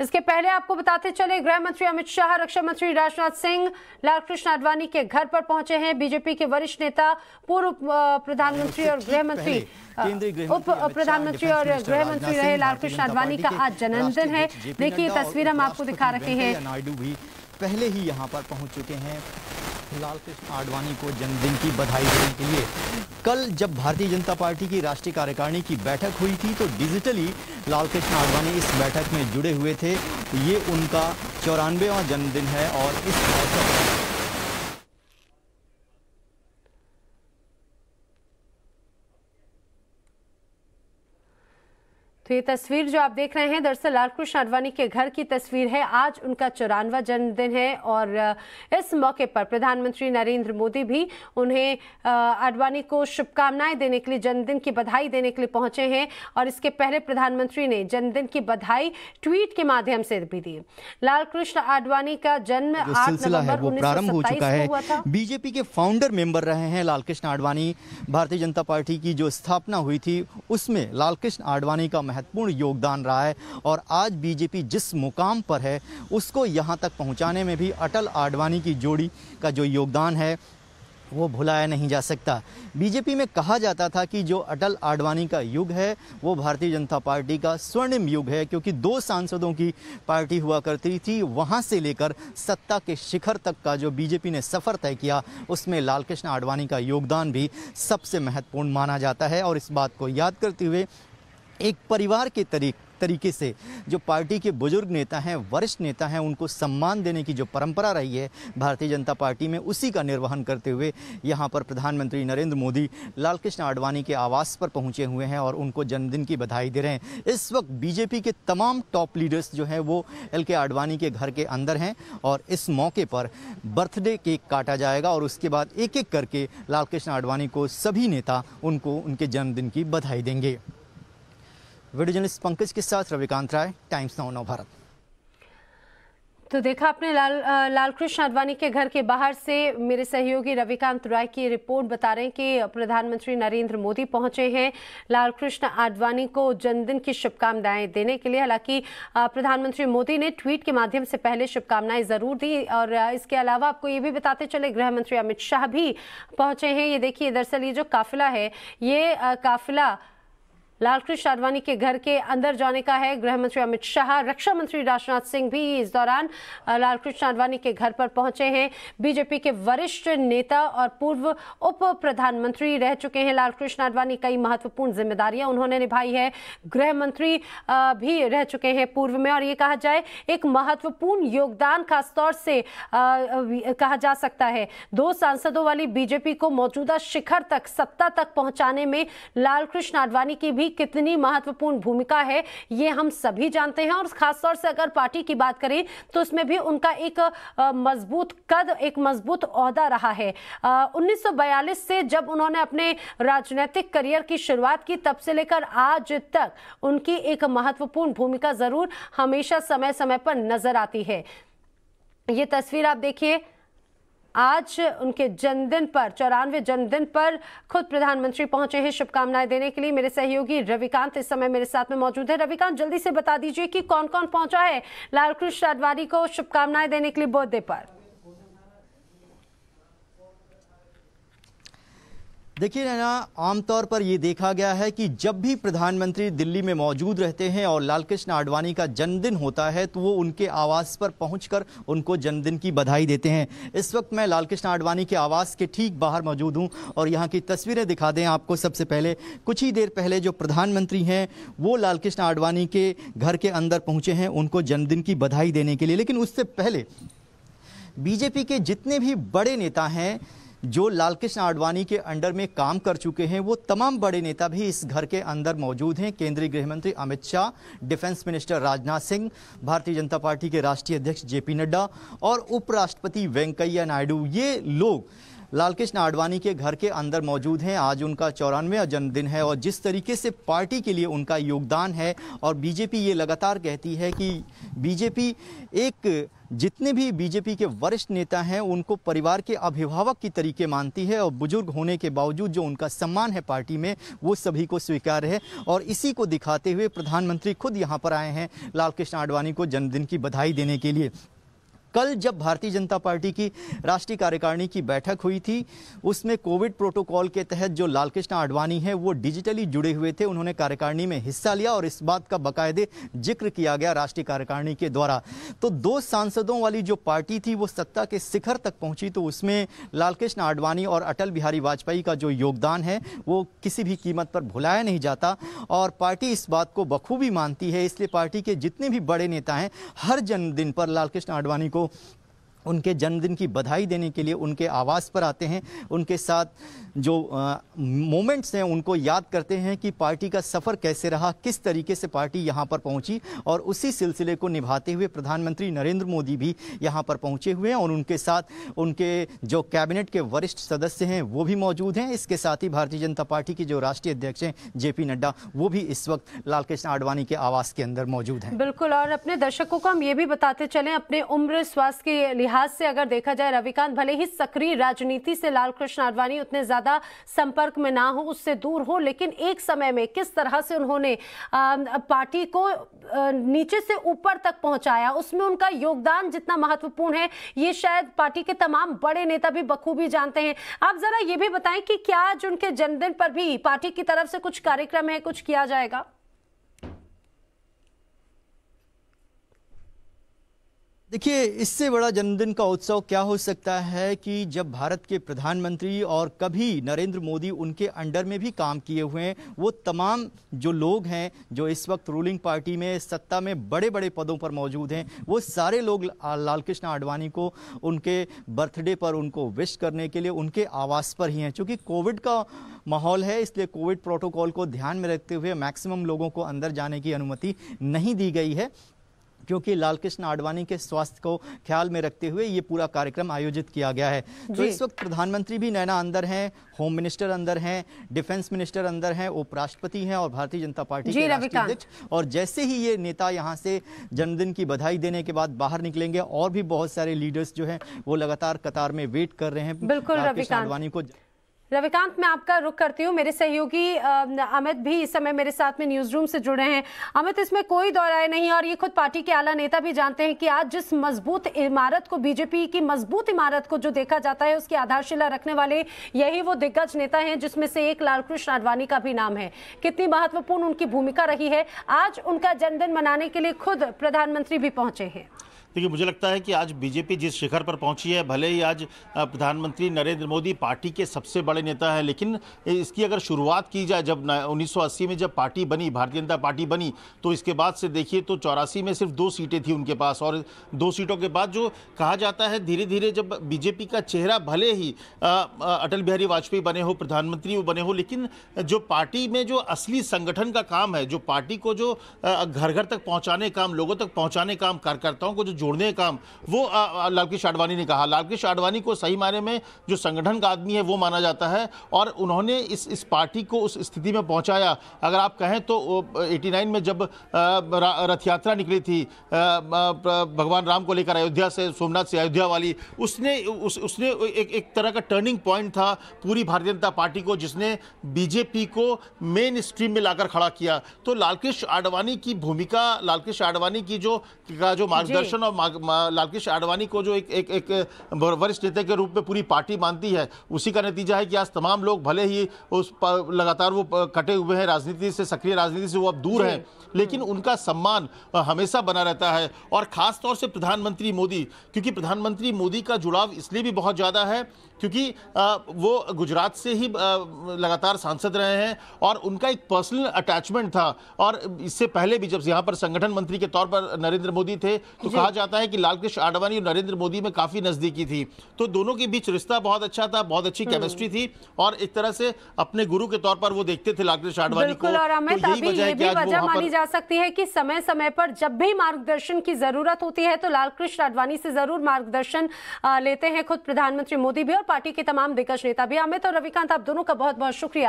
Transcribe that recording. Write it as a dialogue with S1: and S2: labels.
S1: इसके पहले आपको बताते चले गृह मंत्री अमित शाह रक्षा मंत्री राजनाथ सिंह लालकृष्ण आडवाणी के घर पर पहुंचे हैं बीजेपी के वरिष्ठ नेता पूर्व प्रधानमंत्री और गृह मंत्री उप प्रधानमंत्री और गृह मंत्री रहे लालकृष्ण आडवाणी का आज जन्मदिन है देखिए तस्वीर हम आपको दिखा रहे
S2: हैं पहले ही यहाँ पर पहुंच चुके हैं लाल कृष्ण तो आडवाणी को जन्मदिन की बधाई देने के लिए कल जब भारतीय जनता पार्टी की राष्ट्रीय कार्यकारिणी की बैठक हुई थी तो डिजिटली लाल कृष्ण आडवाणी इस बैठक में जुड़े हुए थे ये उनका चौरानवेवा जन्मदिन है और इस पर
S1: तो ये तस्वीर जो आप देख रहे हैं दरअसल लाल कृष्ण आडवाणी के घर की तस्वीर है आज उनका चौरानवा जन्मदिन है और इस मौके पर प्रधानमंत्री नरेंद्र मोदी भी उन्हें आडवाणी को शुभकामनाएं देने के लिए जन्मदिन की बधाई देने के लिए पहुंचे हैं और इसके पहले प्रधानमंत्री ने जन्मदिन की बधाई ट्वीट के माध्यम से भी दी लाल कृष्ण आडवाणी का जन्म आठ नवंबर उन्नीस हो चुका है
S2: बीजेपी के फाउंडर मेंबर रहे हैं लालकृष्ण आडवाणी भारतीय जनता पार्टी की जो स्थापना हुई थी उसमें लालकृष्ण आडवाणी का महत्वपूर्ण योगदान रहा है और आज बीजेपी जिस मुकाम पर है उसको यहाँ तक पहुँचाने में भी अटल आडवाणी की जोड़ी का जो योगदान है वो भुलाया नहीं जा सकता बीजेपी में कहा जाता था कि जो अटल आडवाणी का युग है वो भारतीय जनता पार्टी का स्वर्णिम युग है क्योंकि दो सांसदों की पार्टी हुआ करती थी वहाँ से लेकर सत्ता के शिखर तक का जो बीजेपी ने सफ़र तय किया उसमें लालकृष्ण आडवाणी का योगदान भी सबसे महत्वपूर्ण माना जाता है और इस बात को याद करते हुए एक परिवार के तरीक तरीके से जो पार्टी के बुजुर्ग नेता हैं वरिष्ठ नेता हैं उनको सम्मान देने की जो परंपरा रही है भारतीय जनता पार्टी में उसी का निर्वहन करते हुए यहाँ पर प्रधानमंत्री नरेंद्र मोदी लालकृष्ण आडवाणी के आवास पर पहुँचे हुए हैं और उनको जन्मदिन की बधाई दे रहे हैं इस वक्त बीजेपी के तमाम टॉप लीडर्स जो हैं वो एल के आडवाणी के घर के अंदर हैं और इस मौके पर बर्थडे केक काटा जाएगा और उसके बाद एक एक करके लालकृष्ण आडवाणी को सभी नेता उनको उनके जन्मदिन की बधाई देंगे वीडियो जर्नलिस्ट पंकज के साथ रविकांत राय टाइम्स नाउ नव भारत
S1: तो देखा आपने लाल लालकृष्ण आडवाणी के घर के बाहर से मेरे सहयोगी रविकांत राय की रिपोर्ट बता रहे हैं कि प्रधानमंत्री नरेंद्र मोदी पहुंचे हैं लालकृष्ण आडवाणी को जन्मदिन की शुभकामनाएं देने के लिए हालांकि प्रधानमंत्री मोदी ने ट्वीट के माध्यम से पहले शुभकामनाएं जरूर दी और इसके अलावा आपको ये भी बताते चले गृह मंत्री अमित शाह भी पहुंचे हैं ये देखिए दरअसल ये जो काफिला है ये काफिला लालकृष्ण आडवाणी के घर के अंदर जाने का है गृह मंत्री अमित शाह रक्षा मंत्री राजनाथ सिंह भी इस दौरान लालकृष्ण आडवाणी के घर पर पहुंचे हैं बीजेपी के वरिष्ठ नेता और पूर्व उप प्रधानमंत्री रह चुके हैं लालकृष्ण आडवाणी कई महत्वपूर्ण जिम्मेदारियां उन्होंने निभाई है गृह मंत्री भी रह चुके हैं पूर्व में और ये कहा जाए एक महत्वपूर्ण योगदान खासतौर से कहा जा सकता है दो सांसदों वाली बीजेपी को मौजूदा शिखर तक सत्ता तक पहुंचाने में लालकृष्ण आडवाणी की भी कितनी महत्वपूर्ण भूमिका है ये हम सभी जानते हैं और खासतौर से अगर पार्टी की बात करें तो उसमें भी उनका एक मजबूत कद एक मजबूत अहदा रहा है उन्नीस से जब उन्होंने अपने राजनीतिक करियर की शुरुआत की तब से लेकर आज तक उनकी एक महत्वपूर्ण भूमिका जरूर हमेशा समय समय पर नजर आती है ये तस्वीर आप देखिए आज उनके जन्मदिन पर चौरानवे जन्मदिन पर खुद प्रधानमंत्री पहुंचे हैं शुभकामनाएं देने के लिए मेरे सहयोगी रविकांत इस समय मेरे साथ में मौजूद है रविकांत जल्दी से बता दीजिए कि कौन कौन पहुंचा है लालकृष्ण आडवाणी को शुभकामनाएं देने के लिए बर्थडे पर
S2: देखिए नैना आमतौर पर ये देखा गया है कि जब भी प्रधानमंत्री दिल्ली में मौजूद रहते हैं और लालकृष्ण आडवाणी का जन्मदिन होता है तो वो उनके आवास पर पहुंचकर उनको जन्मदिन की बधाई देते हैं इस वक्त मैं लालकृष्ण आडवाणी के आवास के ठीक बाहर मौजूद हूं और यहाँ की तस्वीरें दिखा दें आपको सबसे पहले कुछ ही देर पहले जो प्रधानमंत्री हैं वो लालकृष्ण आडवाणी के घर के अंदर पहुँचे हैं उनको जन्मदिन की बधाई देने के लिए लेकिन उससे पहले बीजेपी के जितने भी बड़े नेता हैं जो लालकृष्ण आडवाणी के अंडर में काम कर चुके हैं वो तमाम बड़े नेता भी इस घर के अंदर मौजूद हैं केंद्रीय गृह मंत्री Amit Shah defence minister Rajnath Singh Bharatiya Janata party के राष्ट्रीय अध्यक्ष जेपी नड्डा और उपराष्ट्रपति वेंकैया नायडू ये लोग लालकृष्ण आडवाणी के घर के अंदर मौजूद हैं आज उनका चौरानवे जन्मदिन है और जिस तरीके से पार्टी के लिए उनका योगदान है और बीजेपी ये लगातार कहती है कि बीजेपी एक जितने भी बीजेपी के वरिष्ठ नेता हैं उनको परिवार के अभिभावक की तरीके मानती है और बुजुर्ग होने के बावजूद जो उनका सम्मान है पार्टी में वो सभी को स्वीकार है और इसी को दिखाते हुए प्रधानमंत्री खुद यहाँ पर आए हैं लालकृष्ण आडवाणी को जन्मदिन की बधाई देने के लिए कल जब भारतीय जनता पार्टी की राष्ट्रीय कार्यकारिणी की बैठक हुई थी उसमें कोविड प्रोटोकॉल के तहत जो लालकृष्ण आडवाणी है वो डिजिटली जुड़े हुए थे उन्होंने कार्यकारिणी में हिस्सा लिया और इस बात का बाकायदे जिक्र किया गया राष्ट्रीय कार्यकारिणी के द्वारा तो दो सांसदों वाली जो पार्टी थी वो सत्ता के शिखर तक पहुंची तो उसमें लालकृष्ण आडवाणी और अटल बिहारी वाजपेयी का जो योगदान है वो किसी भी कीमत पर भुलाया नहीं जाता और पार्टी इस बात को बखूबी मानती है इसलिए पार्टी के जितने भी बड़े नेता हैं हर जन्मदिन पर लालकृष्ण आडवाणी को people उनके जन्मदिन की बधाई देने के लिए उनके आवास पर आते हैं उनके साथ जो मोमेंट्स हैं उनको याद करते हैं कि पार्टी का सफ़र कैसे रहा किस तरीके से पार्टी यहाँ पर पहुँची और उसी सिलसिले को निभाते हुए प्रधानमंत्री नरेंद्र मोदी भी यहाँ पर पहुँचे हुए हैं और उनके साथ उनके जो कैबिनेट के वरिष्ठ सदस्य हैं वो भी मौजूद हैं इसके साथ ही भारतीय जनता पार्टी के जो राष्ट्रीय अध्यक्ष हैं जे नड्डा वो भी इस वक्त लालकृष्ण आडवाणी के आवास के अंदर मौजूद हैं
S1: बिल्कुल और अपने दर्शकों को हम ये भी बताते चलें अपने उम्र स्वास्थ्य के लिहाज लिहाज से अगर देखा जाए रविकांत भले ही सक्रिय राजनीति से लालकृष्ण आडवाणी उतने ज़्यादा संपर्क में ना हो उससे दूर हो लेकिन एक समय में किस तरह से उन्होंने पार्टी को नीचे से ऊपर तक पहुंचाया उसमें उनका योगदान जितना महत्वपूर्ण है ये शायद पार्टी के तमाम बड़े नेता भी बखूबी जानते हैं आप ज़रा ये भी बताएं कि क्या आज उनके जन्मदिन पर भी पार्टी की तरफ से कुछ कार्यक्रम है कुछ किया जाएगा
S2: देखिए इससे बड़ा जन्मदिन का उत्सव क्या हो सकता है कि जब भारत के प्रधानमंत्री और कभी नरेंद्र मोदी उनके अंडर में भी काम किए हुए हैं वो तमाम जो लोग हैं जो इस वक्त रूलिंग पार्टी में सत्ता में बड़े बड़े पदों पर मौजूद हैं वो सारे लोग लाल कृष्ण आडवाणी को उनके बर्थडे पर उनको विश करने के लिए उनके आवास पर ही हैं चूँकि कोविड का माहौल है इसलिए कोविड प्रोटोकॉल को ध्यान में रखते हुए मैक्सिमम लोगों को अंदर जाने की अनुमति नहीं दी गई है क्योंकि लालकृष्ण आडवाणी के स्वास्थ्य को ख्याल में रखते हुए ये पूरा कार्यक्रम आयोजित किया गया है तो इस वक्त प्रधानमंत्री भी नैना अंदर हैं होम मिनिस्टर अंदर हैं डिफेंस मिनिस्टर अंदर हैं उपराष्ट्रपति हैं और भारतीय जनता पार्टी के अध्यक्ष और जैसे ही ये नेता यहाँ से जन्मदिन की बधाई देने के बाद बाहर निकलेंगे और भी बहुत सारे लीडर्स जो है वो लगातार कतार में वेट कर रहे हैं
S1: बिल्कुल आडवाणी को रविकांत मैं आपका रुख करती हूँ मेरे सहयोगी अमित भी इस समय मेरे साथ में न्यूज रूम से जुड़े हैं अमित इसमें कोई दोहराए नहीं और ये खुद पार्टी के आला नेता भी जानते हैं कि आज जिस मजबूत इमारत को बीजेपी की मजबूत इमारत को जो देखा जाता है उसकी आधारशिला रखने वाले यही वो दिग्गज नेता हैं जिसमें से एक लालकृष्ण आडवाणी का भी नाम है कितनी महत्वपूर्ण उनकी भूमिका रही है आज उनका जन्मदिन मनाने के लिए खुद प्रधानमंत्री भी पहुंचे हैं
S3: देखिए मुझे लगता है कि आज बीजेपी जिस शिखर पर पहुंची है भले ही आज प्रधानमंत्री नरेंद्र मोदी पार्टी के सबसे बड़े नेता हैं लेकिन इसकी अगर शुरुआत की जाए जब 1980 में जब पार्टी बनी भारतीय जनता पार्टी बनी तो इसके बाद से देखिए तो चौरासी में सिर्फ दो सीटें थी उनके पास और दो सीटों के बाद जो कहा जाता है धीरे धीरे जब बीजेपी का चेहरा भले ही अटल बिहारी वाजपेयी बने हो प्रधानमंत्री बने हो लेकिन जो पार्टी में जो असली संगठन का काम है जो पार्टी को जो घर घर तक पहुँचाने काम लोगों तक पहुँचाने काम कार्यकर्ताओं को जो जोड़ने का काम वो लालकृष्ण आडवाणी ने कहा लालकृष्ण आडवाणी को सही मायने में जो संगठन का आदमी है वो माना जाता है और उन्होंने इस इस पार्टी को उस स्थिति में पहुंचाया अगर आप कहें तो 89 में जब रथ यात्रा निकली थी भगवान राम को लेकर अयोध्या से सोमनाथ से अयोध्या वाली उसने उस, उसने एक एक तरह का टर्निंग पॉइंट था पूरी भारतीय जनता पार्टी को जिसने बीजेपी को मेन स्ट्रीम में लाकर खड़ा किया तो लालकृष्ण आडवाणी की भूमिका लालकृष्ण आडवाणी की जो का जो मार्गदर्शन और लालकृष्ण आडवाणी को जो एक एक एक वरिष्ठ नेता के रूप में पूरी पार्टी मानती है उसी का नतीजा है कि आज तमाम लोग भले ही उस लगातार वो कटे हुए हैं राजनीति से सक्रिय राजनीति से वो अब दूर हैं लेकिन हम्म। उनका सम्मान हमेशा बना रहता है और ख़ासतौर से प्रधानमंत्री मोदी क्योंकि प्रधानमंत्री मोदी का जुड़ाव इसलिए भी बहुत ज़्यादा है क्योंकि वो गुजरात से ही लगातार सांसद रहे हैं और उनका एक पर्सनल अटैचमेंट था और इससे पहले भी जब यहाँ पर संगठन मंत्री के तौर पर नरेंद्र मोदी थे तो कहा जाता है कि लालकृष्ण आडवाणी और नरेंद्र मोदी में काफ़ी नज़दीकी थी तो दोनों के बीच रिश्ता बहुत अच्छा था बहुत अच्छी केमिस्ट्री हम्म। थी और एक तरह से अपने गुरु के तौर पर वो देखते थे लालकृष्ण आडवाणी को तो वजह मानी जा
S1: सकती है कि समय समय पर जब भी मार्गदर्शन की जरूरत होती है तो लालकृष्ण आडवाणी से जरूर मार्गदर्शन लेते हैं खुद प्रधानमंत्री मोदी भी और पार्टी के तमाम दिग्गज नेता भी अमित और रविकांत आप दोनों का बहुत बहुत शुक्रिया